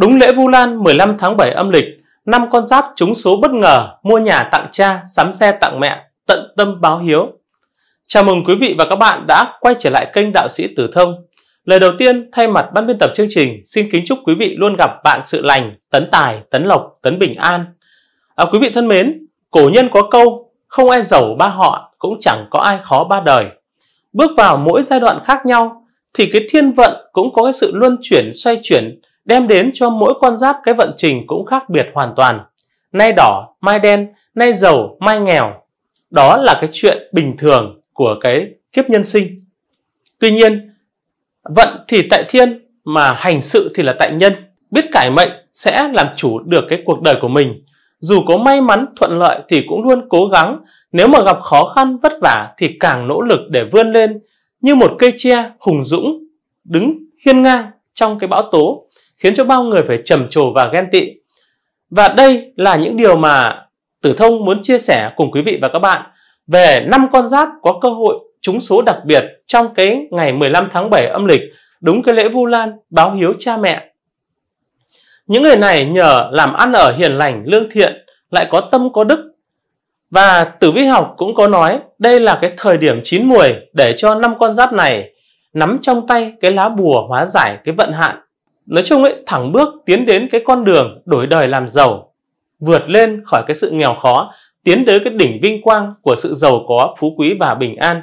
Đúng lễ Vu Lan 15 tháng 7 âm lịch, năm con giáp trúng số bất ngờ mua nhà tặng cha, sắm xe tặng mẹ, tận tâm báo hiếu. Chào mừng quý vị và các bạn đã quay trở lại kênh Đạo sĩ Tử Thông. Lời đầu tiên, thay mặt ban biên tập chương trình, xin kính chúc quý vị luôn gặp bạn sự lành, tấn tài, tấn lộc, tấn bình an. À, quý vị thân mến, cổ nhân có câu, không ai giàu ba họ, cũng chẳng có ai khó ba đời. Bước vào mỗi giai đoạn khác nhau, thì cái thiên vận cũng có cái sự luân chuyển, xoay chuyển, đem đến cho mỗi con giáp cái vận trình cũng khác biệt hoàn toàn. Nay đỏ, mai đen, nay giàu, mai nghèo. Đó là cái chuyện bình thường của cái kiếp nhân sinh. Tuy nhiên, vận thì tại thiên mà hành sự thì là tại nhân. Biết cải mệnh sẽ làm chủ được cái cuộc đời của mình. Dù có may mắn, thuận lợi thì cũng luôn cố gắng. Nếu mà gặp khó khăn, vất vả thì càng nỗ lực để vươn lên như một cây tre hùng dũng, đứng hiên ngang trong cái bão tố khiến cho bao người phải trầm trồ và ghen tị. Và đây là những điều mà Tử Thông muốn chia sẻ cùng quý vị và các bạn về năm con giáp có cơ hội trúng số đặc biệt trong cái ngày 15 tháng 7 âm lịch, đúng cái lễ Vu Lan báo hiếu cha mẹ. Những người này nhờ làm ăn ở hiền lành, lương thiện, lại có tâm có đức. Và Tử Vi học cũng có nói, đây là cái thời điểm chín muồi để cho năm con giáp này nắm trong tay cái lá bùa hóa giải cái vận hạn nói chung ấy thẳng bước tiến đến cái con đường đổi đời làm giàu vượt lên khỏi cái sự nghèo khó tiến tới cái đỉnh vinh quang của sự giàu có phú quý và bình an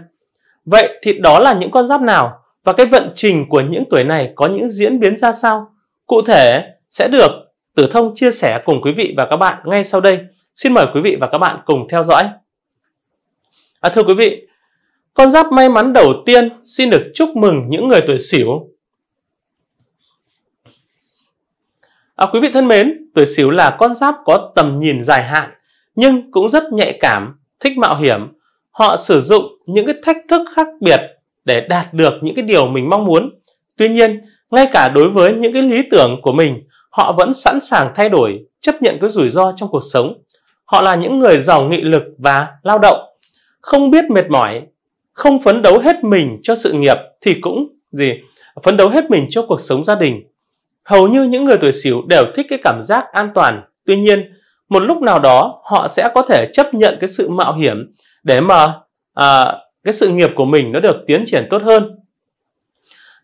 vậy thì đó là những con giáp nào và cái vận trình của những tuổi này có những diễn biến ra sao cụ thể sẽ được tử thông chia sẻ cùng quý vị và các bạn ngay sau đây xin mời quý vị và các bạn cùng theo dõi à, thưa quý vị con giáp may mắn đầu tiên xin được chúc mừng những người tuổi sửu À, quý vị thân mến, tuổi Sửu là con giáp có tầm nhìn dài hạn nhưng cũng rất nhạy cảm, thích mạo hiểm. Họ sử dụng những cái thách thức khác biệt để đạt được những cái điều mình mong muốn. Tuy nhiên, ngay cả đối với những cái lý tưởng của mình, họ vẫn sẵn sàng thay đổi, chấp nhận cái rủi ro trong cuộc sống. Họ là những người giàu nghị lực và lao động, không biết mệt mỏi, không phấn đấu hết mình cho sự nghiệp thì cũng gì phấn đấu hết mình cho cuộc sống gia đình Hầu như những người tuổi Sửu đều thích cái cảm giác an toàn. Tuy nhiên, một lúc nào đó họ sẽ có thể chấp nhận cái sự mạo hiểm để mà à, cái sự nghiệp của mình nó được tiến triển tốt hơn.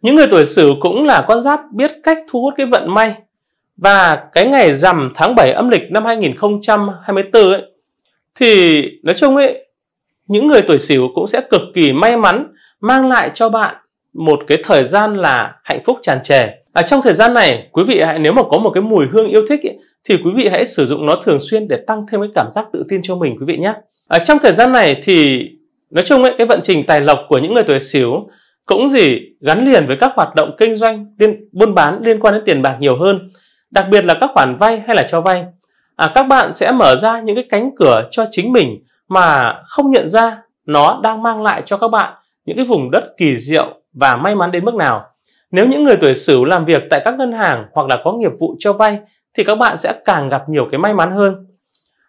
Những người tuổi Sửu cũng là con giáp biết cách thu hút cái vận may. Và cái ngày rằm tháng 7 âm lịch năm 2024 ấy, thì nói chung ấy, những người tuổi Sửu cũng sẽ cực kỳ may mắn mang lại cho bạn một cái thời gian là hạnh phúc tràn trề à, trong thời gian này quý vị hãy nếu mà có một cái mùi hương yêu thích ấy, thì quý vị hãy sử dụng nó thường xuyên để tăng thêm cái cảm giác tự tin cho mình quý vị nhé à, trong thời gian này thì nói chung ấy, cái vận trình tài lộc của những người tuổi xíu cũng gì gắn liền với các hoạt động kinh doanh liên, buôn bán liên quan đến tiền bạc nhiều hơn đặc biệt là các khoản vay hay là cho vay à, các bạn sẽ mở ra những cái cánh cửa cho chính mình mà không nhận ra nó đang mang lại cho các bạn những cái vùng đất kỳ diệu và may mắn đến mức nào. Nếu những người tuổi Sửu làm việc tại các ngân hàng hoặc là có nghiệp vụ cho vay thì các bạn sẽ càng gặp nhiều cái may mắn hơn.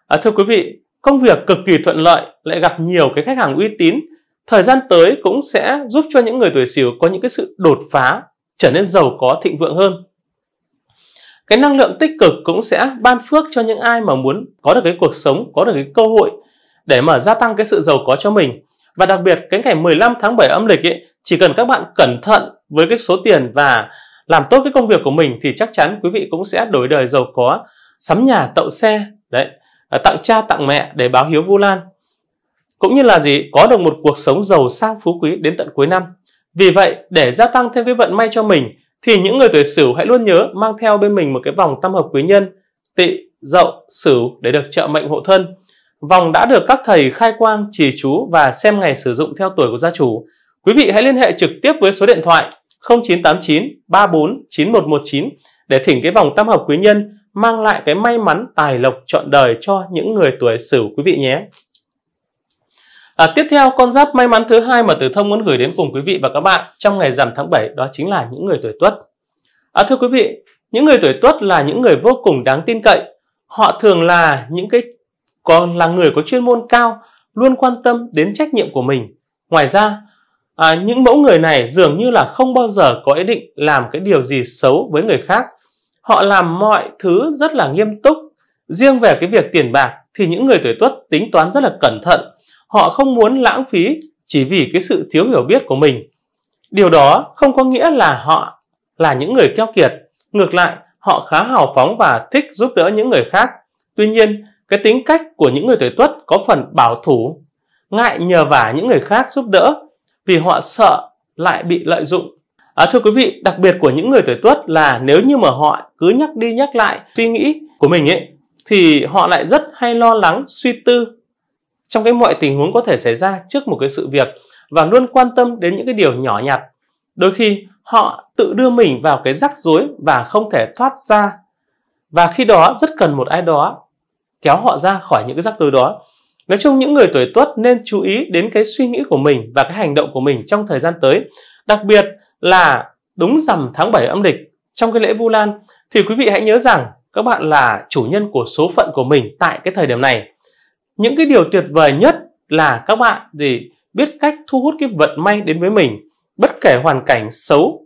À, thưa quý vị, công việc cực kỳ thuận lợi lại gặp nhiều cái khách hàng uy tín, thời gian tới cũng sẽ giúp cho những người tuổi Sửu có những cái sự đột phá, trở nên giàu có thịnh vượng hơn. Cái năng lượng tích cực cũng sẽ ban phước cho những ai mà muốn có được cái cuộc sống, có được cái cơ hội để mà gia tăng cái sự giàu có cho mình. Và đặc biệt cái ngày 15 tháng 7 âm lịch ấy chỉ cần các bạn cẩn thận với cái số tiền và làm tốt cái công việc của mình thì chắc chắn quý vị cũng sẽ đổi đời giàu có, sắm nhà tậu xe, đấy, à, tặng cha tặng mẹ để báo hiếu Vu Lan. Cũng như là gì, có được một cuộc sống giàu sang phú quý đến tận cuối năm. Vì vậy, để gia tăng thêm cái vận may cho mình thì những người tuổi Sửu hãy luôn nhớ mang theo bên mình một cái vòng tam hợp quý nhân, Tỵ, Dậu, Sửu để được trợ mệnh hộ thân. Vòng đã được các thầy khai quang, trì chú và xem ngày sử dụng theo tuổi của gia chủ. Quý vị hãy liên hệ trực tiếp với số điện thoại 0989 34 9119 để thỉnh cái vòng tam hợp quý nhân mang lại cái may mắn tài lộc trọn đời cho những người tuổi Sửu quý vị nhé. À, tiếp theo con giáp may mắn thứ hai mà Tử Thông muốn gửi đến cùng quý vị và các bạn trong ngày rằm tháng 7 đó chính là những người tuổi Tuất. À, thưa quý vị, những người tuổi Tuất là những người vô cùng đáng tin cậy. Họ thường là những cái còn là người có chuyên môn cao, luôn quan tâm đến trách nhiệm của mình. Ngoài ra, à, những mẫu người này dường như là không bao giờ có ý định làm cái điều gì xấu với người khác họ làm mọi thứ rất là nghiêm túc riêng về cái việc tiền bạc thì những người tuổi tuất tính toán rất là cẩn thận họ không muốn lãng phí chỉ vì cái sự thiếu hiểu biết của mình điều đó không có nghĩa là họ là những người keo kiệt ngược lại họ khá hào phóng và thích giúp đỡ những người khác tuy nhiên cái tính cách của những người tuổi tuất có phần bảo thủ ngại nhờ vả những người khác giúp đỡ vì họ sợ lại bị lợi dụng à, thưa quý vị đặc biệt của những người tuổi tuất là nếu như mà họ cứ nhắc đi nhắc lại suy nghĩ của mình ấy thì họ lại rất hay lo lắng suy tư trong cái mọi tình huống có thể xảy ra trước một cái sự việc và luôn quan tâm đến những cái điều nhỏ nhặt đôi khi họ tự đưa mình vào cái rắc rối và không thể thoát ra và khi đó rất cần một ai đó kéo họ ra khỏi những cái rắc rối đó Nói chung những người tuổi Tuất nên chú ý đến cái suy nghĩ của mình và cái hành động của mình trong thời gian tới. Đặc biệt là đúng rằm tháng 7 âm lịch trong cái lễ Vu Lan thì quý vị hãy nhớ rằng các bạn là chủ nhân của số phận của mình tại cái thời điểm này. Những cái điều tuyệt vời nhất là các bạn gì biết cách thu hút cái vận may đến với mình bất kể hoàn cảnh xấu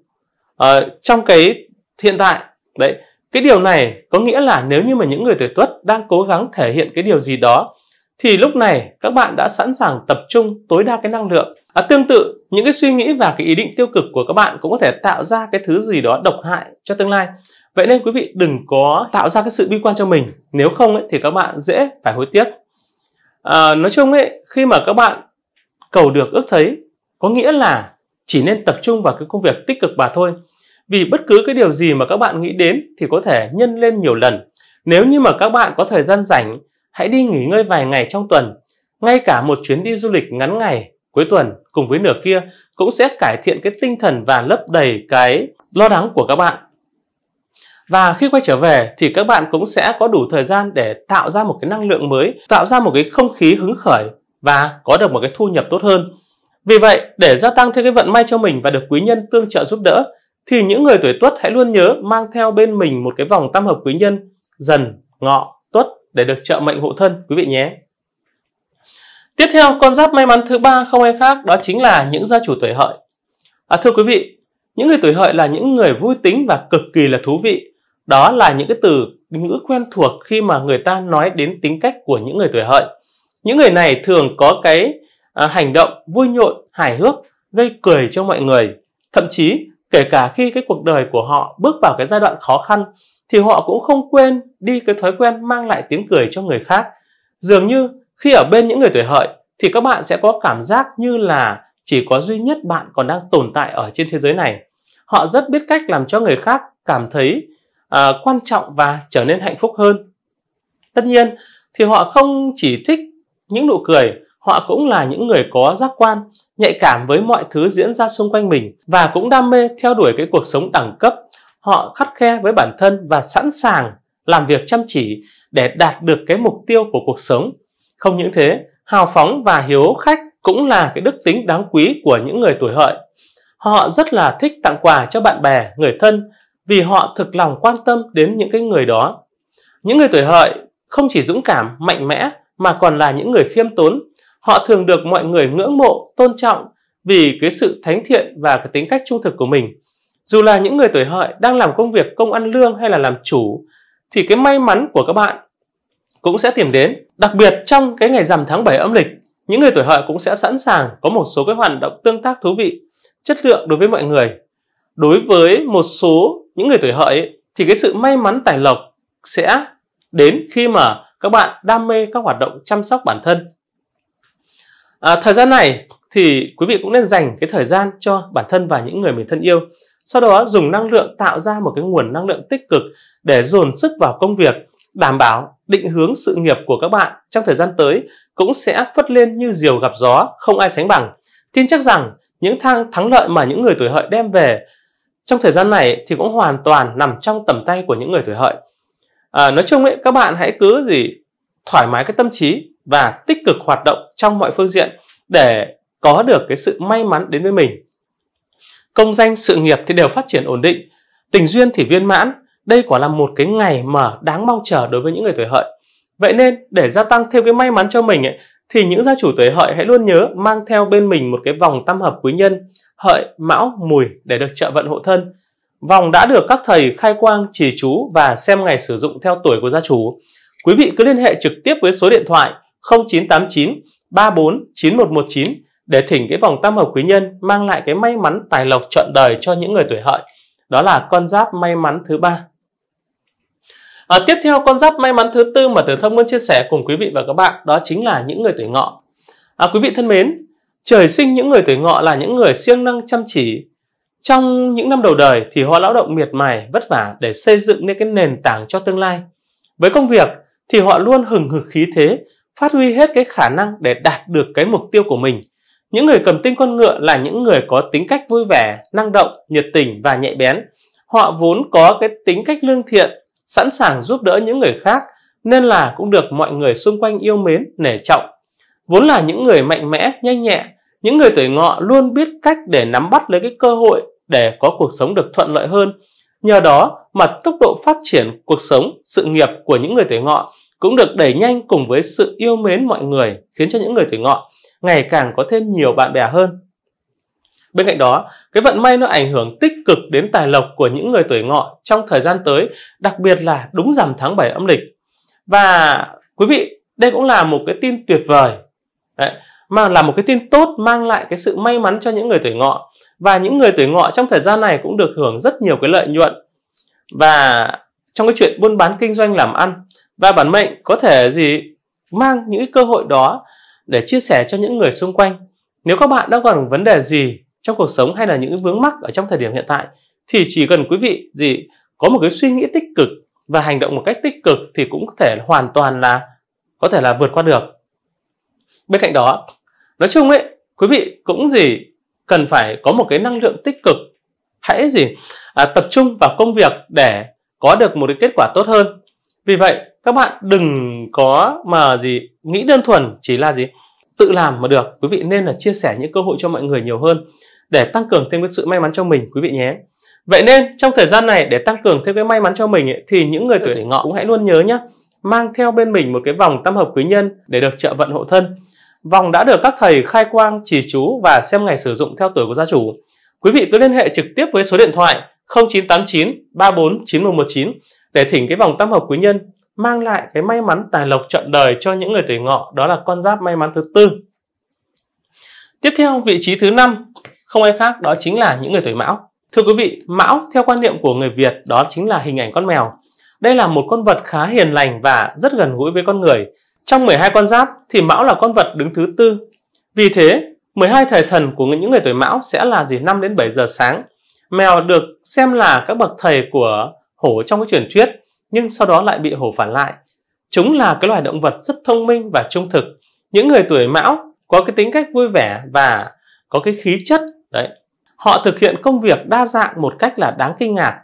ở ờ, trong cái hiện tại đấy cái điều này có nghĩa là nếu như mà những người tuổi tuất đang cố gắng thể hiện cái điều gì đó thì lúc này các bạn đã sẵn sàng tập trung tối đa cái năng lượng. À, tương tự, những cái suy nghĩ và cái ý định tiêu cực của các bạn cũng có thể tạo ra cái thứ gì đó độc hại cho tương lai. Vậy nên quý vị đừng có tạo ra cái sự bi quan cho mình, nếu không ấy, thì các bạn dễ phải hối tiếc. À, nói chung ấy, khi mà các bạn cầu được ước thấy, có nghĩa là chỉ nên tập trung vào cái công việc tích cực mà thôi. Vì bất cứ cái điều gì mà các bạn nghĩ đến thì có thể nhân lên nhiều lần. Nếu như mà các bạn có thời gian rảnh hãy đi nghỉ ngơi vài ngày trong tuần. Ngay cả một chuyến đi du lịch ngắn ngày cuối tuần cùng với nửa kia cũng sẽ cải thiện cái tinh thần và lấp đầy cái lo lắng của các bạn. Và khi quay trở về thì các bạn cũng sẽ có đủ thời gian để tạo ra một cái năng lượng mới, tạo ra một cái không khí hứng khởi và có được một cái thu nhập tốt hơn. Vì vậy, để gia tăng thêm cái vận may cho mình và được quý nhân tương trợ giúp đỡ, thì những người tuổi tuất hãy luôn nhớ mang theo bên mình một cái vòng tam hợp quý nhân dần, ngọ, để được trợ mệnh hộ thân quý vị nhé. Tiếp theo con giáp may mắn thứ ba không ai khác đó chính là những gia chủ tuổi hợi. À, thưa quý vị, những người tuổi hợi là những người vui tính và cực kỳ là thú vị. Đó là những cái từ ngữ quen thuộc khi mà người ta nói đến tính cách của những người tuổi hợi. Những người này thường có cái à, hành động vui nhộn, hài hước, gây cười cho mọi người. Thậm chí kể cả khi cái cuộc đời của họ bước vào cái giai đoạn khó khăn thì họ cũng không quên đi cái thói quen mang lại tiếng cười cho người khác. Dường như khi ở bên những người tuổi hợi thì các bạn sẽ có cảm giác như là chỉ có duy nhất bạn còn đang tồn tại ở trên thế giới này. Họ rất biết cách làm cho người khác cảm thấy uh, quan trọng và trở nên hạnh phúc hơn. Tất nhiên thì họ không chỉ thích những nụ cười, họ cũng là những người có giác quan, nhạy cảm với mọi thứ diễn ra xung quanh mình và cũng đam mê theo đuổi cái cuộc sống đẳng cấp họ khắt khe với bản thân và sẵn sàng làm việc chăm chỉ để đạt được cái mục tiêu của cuộc sống. Không những thế, hào phóng và hiếu khách cũng là cái đức tính đáng quý của những người tuổi hợi. Họ rất là thích tặng quà cho bạn bè, người thân vì họ thực lòng quan tâm đến những cái người đó. Những người tuổi hợi không chỉ dũng cảm, mạnh mẽ mà còn là những người khiêm tốn. Họ thường được mọi người ngưỡng mộ, tôn trọng vì cái sự thánh thiện và cái tính cách trung thực của mình. Dù là những người tuổi hợi đang làm công việc công ăn lương hay là làm chủ, thì cái may mắn của các bạn cũng sẽ tìm đến. Đặc biệt trong cái ngày rằm tháng 7 âm lịch, những người tuổi hợi cũng sẽ sẵn sàng có một số cái hoạt động tương tác thú vị, chất lượng đối với mọi người. Đối với một số những người tuổi hợi thì cái sự may mắn tài lộc sẽ đến khi mà các bạn đam mê các hoạt động chăm sóc bản thân. À, thời gian này thì quý vị cũng nên dành cái thời gian cho bản thân và những người mình thân yêu sau đó dùng năng lượng tạo ra một cái nguồn năng lượng tích cực để dồn sức vào công việc đảm bảo định hướng sự nghiệp của các bạn trong thời gian tới cũng sẽ phất lên như diều gặp gió không ai sánh bằng tin chắc rằng những thang thắng lợi mà những người tuổi hợi đem về trong thời gian này thì cũng hoàn toàn nằm trong tầm tay của những người tuổi hợi à, nói chung ấy các bạn hãy cứ gì thoải mái cái tâm trí và tích cực hoạt động trong mọi phương diện để có được cái sự may mắn đến với mình công danh sự nghiệp thì đều phát triển ổn định, tình duyên thì viên mãn. Đây quả là một cái ngày mà đáng mong chờ đối với những người tuổi hợi. Vậy nên để gia tăng thêm cái may mắn cho mình ấy, thì những gia chủ tuổi hợi hãy luôn nhớ mang theo bên mình một cái vòng tam hợp quý nhân hợi mão mùi để được trợ vận hộ thân. Vòng đã được các thầy khai quang chỉ chú và xem ngày sử dụng theo tuổi của gia chủ. Quý vị cứ liên hệ trực tiếp với số điện thoại 0989 34 9119 để thỉnh cái vòng tam hợp quý nhân mang lại cái may mắn tài lộc trọn đời cho những người tuổi hợi đó là con giáp may mắn thứ ba à, tiếp theo con giáp may mắn thứ tư mà tử thông muốn chia sẻ cùng quý vị và các bạn đó chính là những người tuổi ngọ à, quý vị thân mến trời sinh những người tuổi ngọ là những người siêng năng chăm chỉ trong những năm đầu đời thì họ lao động miệt mài vất vả để xây dựng nên cái nền tảng cho tương lai với công việc thì họ luôn hừng hực khí thế phát huy hết cái khả năng để đạt được cái mục tiêu của mình những người cầm tinh con ngựa là những người có tính cách vui vẻ, năng động, nhiệt tình và nhạy bén. Họ vốn có cái tính cách lương thiện, sẵn sàng giúp đỡ những người khác, nên là cũng được mọi người xung quanh yêu mến, nể trọng. Vốn là những người mạnh mẽ, nhanh nhẹ, những người tuổi ngọ luôn biết cách để nắm bắt lấy cái cơ hội để có cuộc sống được thuận lợi hơn. Nhờ đó mà tốc độ phát triển cuộc sống, sự nghiệp của những người tuổi ngọ cũng được đẩy nhanh cùng với sự yêu mến mọi người khiến cho những người tuổi ngọ ngày càng có thêm nhiều bạn bè hơn. Bên cạnh đó, cái vận may nó ảnh hưởng tích cực đến tài lộc của những người tuổi ngọ trong thời gian tới, đặc biệt là đúng rằm tháng 7 âm lịch. Và quý vị, đây cũng là một cái tin tuyệt vời. Đấy, mà là một cái tin tốt mang lại cái sự may mắn cho những người tuổi ngọ và những người tuổi ngọ trong thời gian này cũng được hưởng rất nhiều cái lợi nhuận và trong cái chuyện buôn bán kinh doanh làm ăn và bản mệnh có thể gì mang những cơ hội đó để chia sẻ cho những người xung quanh. Nếu các bạn đang còn vấn đề gì trong cuộc sống hay là những vướng mắc ở trong thời điểm hiện tại thì chỉ cần quý vị gì có một cái suy nghĩ tích cực và hành động một cách tích cực thì cũng có thể hoàn toàn là có thể là vượt qua được. Bên cạnh đó, nói chung ấy, quý vị cũng gì cần phải có một cái năng lượng tích cực. Hãy gì à, tập trung vào công việc để có được một cái kết quả tốt hơn. Vì vậy, các bạn đừng có mà gì nghĩ đơn thuần chỉ là gì tự làm mà được quý vị nên là chia sẻ những cơ hội cho mọi người nhiều hơn để tăng cường thêm cái sự may mắn cho mình quý vị nhé vậy nên trong thời gian này để tăng cường thêm cái may mắn cho mình ấy, thì những người tuổi ừ. ngọ cũng hãy luôn nhớ nhé mang theo bên mình một cái vòng tam hợp quý nhân để được trợ vận hộ thân vòng đã được các thầy khai quang chỉ chú và xem ngày sử dụng theo tuổi của gia chủ quý vị cứ liên hệ trực tiếp với số điện thoại 0989 34 để thỉnh cái vòng tam hợp quý nhân mang lại cái may mắn tài lộc trọn đời cho những người tuổi ngọ đó là con giáp may mắn thứ tư tiếp theo vị trí thứ năm không ai khác đó chính là những người tuổi mão thưa quý vị mão theo quan niệm của người việt đó chính là hình ảnh con mèo đây là một con vật khá hiền lành và rất gần gũi với con người trong 12 con giáp thì mão là con vật đứng thứ tư vì thế 12 thời thần của những người tuổi mão sẽ là gì 5 đến 7 giờ sáng mèo được xem là các bậc thầy của hổ trong cái truyền thuyết nhưng sau đó lại bị hổ phản lại. Chúng là cái loài động vật rất thông minh và trung thực. Những người tuổi mão có cái tính cách vui vẻ và có cái khí chất. Đấy. Họ thực hiện công việc đa dạng một cách là đáng kinh ngạc.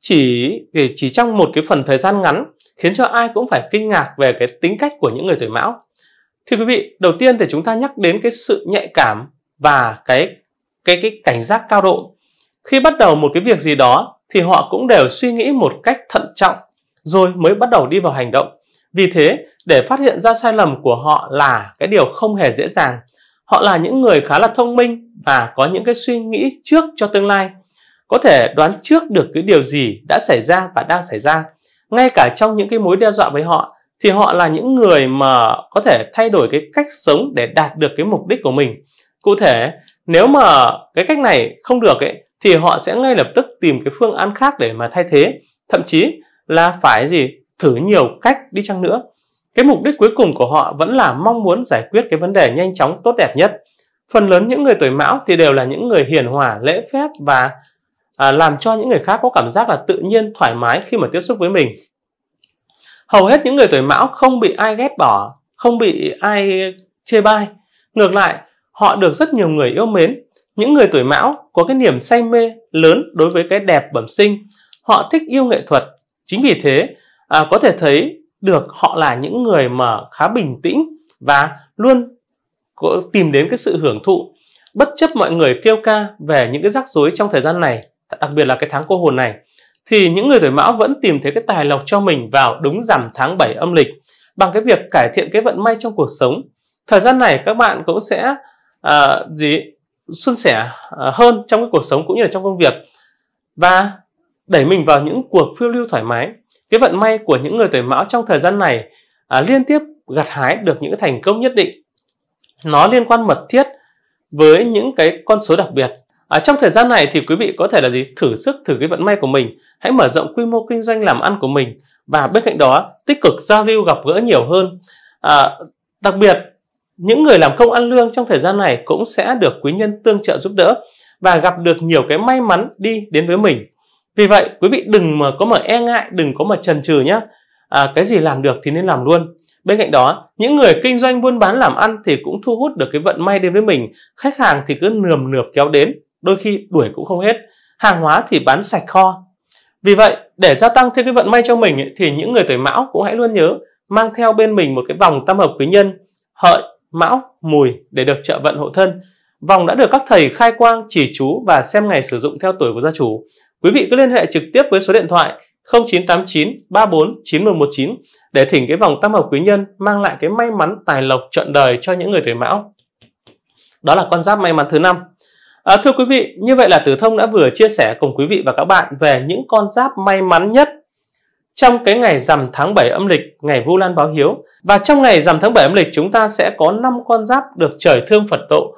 Chỉ chỉ trong một cái phần thời gian ngắn khiến cho ai cũng phải kinh ngạc về cái tính cách của những người tuổi mão. Thưa quý vị, đầu tiên thì chúng ta nhắc đến cái sự nhạy cảm và cái cái cái cảnh giác cao độ. Khi bắt đầu một cái việc gì đó thì họ cũng đều suy nghĩ một cách thận trọng rồi mới bắt đầu đi vào hành động. Vì thế, để phát hiện ra sai lầm của họ là cái điều không hề dễ dàng. Họ là những người khá là thông minh và có những cái suy nghĩ trước cho tương lai. Có thể đoán trước được cái điều gì đã xảy ra và đang xảy ra. Ngay cả trong những cái mối đe dọa với họ thì họ là những người mà có thể thay đổi cái cách sống để đạt được cái mục đích của mình. Cụ thể, nếu mà cái cách này không được ấy thì họ sẽ ngay lập tức tìm cái phương án khác để mà thay thế. Thậm chí là phải gì thử nhiều cách đi chăng nữa cái mục đích cuối cùng của họ vẫn là mong muốn giải quyết cái vấn đề nhanh chóng tốt đẹp nhất phần lớn những người tuổi mão thì đều là những người hiền hòa lễ phép và à, làm cho những người khác có cảm giác là tự nhiên thoải mái khi mà tiếp xúc với mình hầu hết những người tuổi mão không bị ai ghét bỏ không bị ai chê bai ngược lại họ được rất nhiều người yêu mến những người tuổi mão có cái niềm say mê lớn đối với cái đẹp bẩm sinh họ thích yêu nghệ thuật Chính vì thế, à, có thể thấy được họ là những người mà khá bình tĩnh và luôn có tìm đến cái sự hưởng thụ bất chấp mọi người kêu ca về những cái rắc rối trong thời gian này đặc biệt là cái tháng cô hồn này thì những người tuổi mão vẫn tìm thấy cái tài lộc cho mình vào đúng rằm tháng 7 âm lịch bằng cái việc cải thiện cái vận may trong cuộc sống thời gian này các bạn cũng sẽ à, gì xuân sẻ à, hơn trong cái cuộc sống cũng như là trong công việc và đẩy mình vào những cuộc phiêu lưu thoải mái. Cái vận may của những người tuổi mão trong thời gian này à, liên tiếp gặt hái được những thành công nhất định. Nó liên quan mật thiết với những cái con số đặc biệt. À, trong thời gian này thì quý vị có thể là gì thử sức thử cái vận may của mình, hãy mở rộng quy mô kinh doanh làm ăn của mình và bên cạnh đó tích cực giao lưu gặp gỡ nhiều hơn. À, đặc biệt những người làm công ăn lương trong thời gian này cũng sẽ được quý nhân tương trợ giúp đỡ và gặp được nhiều cái may mắn đi đến với mình. Vì vậy quý vị đừng mà có mà e ngại, đừng có mà chần chừ nhé. À, cái gì làm được thì nên làm luôn. Bên cạnh đó, những người kinh doanh buôn bán làm ăn thì cũng thu hút được cái vận may đến với mình. Khách hàng thì cứ nườm nượp kéo đến, đôi khi đuổi cũng không hết. Hàng hóa thì bán sạch kho. Vì vậy, để gia tăng thêm cái vận may cho mình ấy, thì những người tuổi mão cũng hãy luôn nhớ mang theo bên mình một cái vòng tam hợp quý nhân hợi, mão, mùi để được trợ vận hộ thân. Vòng đã được các thầy khai quang, chỉ chú và xem ngày sử dụng theo tuổi của gia chủ. Quý vị cứ liên hệ trực tiếp với số điện thoại 0989 34 9119 để thỉnh cái vòng tam hợp quý nhân mang lại cái may mắn tài lộc trọn đời cho những người tuổi mão. Đó là con giáp may mắn thứ năm. À, thưa quý vị, như vậy là Tử Thông đã vừa chia sẻ cùng quý vị và các bạn về những con giáp may mắn nhất trong cái ngày rằm tháng 7 âm lịch, ngày Vu Lan báo hiếu. Và trong ngày rằm tháng 7 âm lịch chúng ta sẽ có năm con giáp được trời thương Phật độ.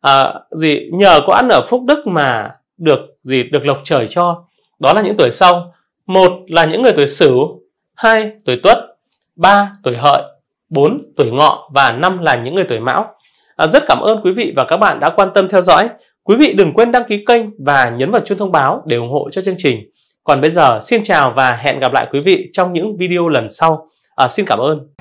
À, gì nhờ có ăn ở phúc đức mà được gì được lộc trời cho đó là những tuổi sau một là những người tuổi sửu hai tuổi tuất ba tuổi hợi bốn tuổi ngọ và năm là những người tuổi mão à, rất cảm ơn quý vị và các bạn đã quan tâm theo dõi quý vị đừng quên đăng ký kênh và nhấn vào chuông thông báo để ủng hộ cho chương trình còn bây giờ xin chào và hẹn gặp lại quý vị trong những video lần sau à, xin cảm ơn